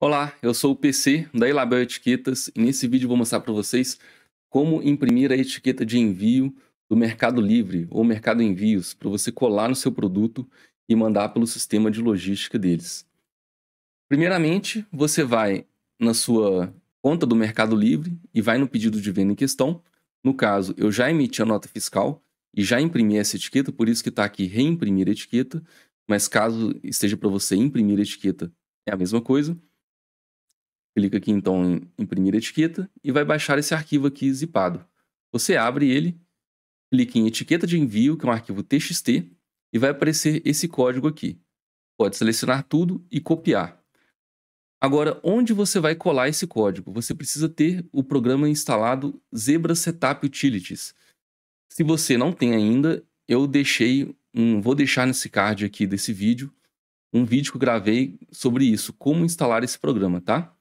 Olá, eu sou o PC da Ilabel Etiquetas e nesse vídeo vou mostrar para vocês como imprimir a etiqueta de envio do Mercado Livre ou Mercado Envios para você colar no seu produto e mandar pelo sistema de logística deles. Primeiramente, você vai na sua conta do Mercado Livre e vai no pedido de venda em questão. No caso, eu já emiti a nota fiscal e já imprimi essa etiqueta, por isso que está aqui reimprimir a etiqueta, mas caso esteja para você imprimir a etiqueta, é a mesma coisa Clica aqui então em imprimir etiqueta e vai baixar esse arquivo aqui zipado. Você abre ele, clica em etiqueta de envio, que é um arquivo txt, e vai aparecer esse código aqui. Pode selecionar tudo e copiar. Agora, onde você vai colar esse código? Você precisa ter o programa instalado Zebra Setup Utilities. Se você não tem ainda, eu deixei um, vou deixar nesse card aqui desse vídeo um vídeo que eu gravei sobre isso, como instalar esse programa, tá?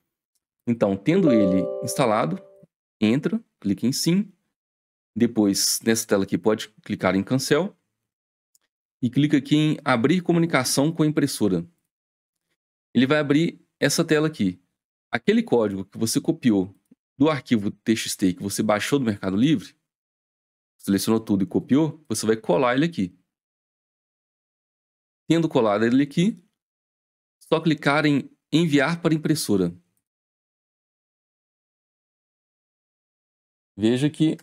Então, tendo ele instalado, entra, clica em sim. Depois, nessa tela aqui, pode clicar em cancel. E clica aqui em abrir comunicação com a impressora. Ele vai abrir essa tela aqui. Aquele código que você copiou do arquivo TXT que você baixou do Mercado Livre, selecionou tudo e copiou, você vai colar ele aqui. Tendo colado ele aqui, só clicar em enviar para impressora. veja que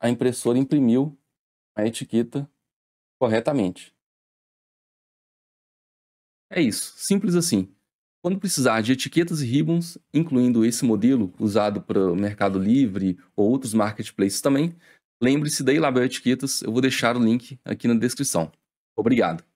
a impressora imprimiu a etiqueta corretamente. É isso, simples assim. Quando precisar de etiquetas e ribbons, incluindo esse modelo usado para o Mercado Livre ou outros marketplaces também, lembre-se da Ilabel Etiquetas, eu vou deixar o link aqui na descrição. Obrigado!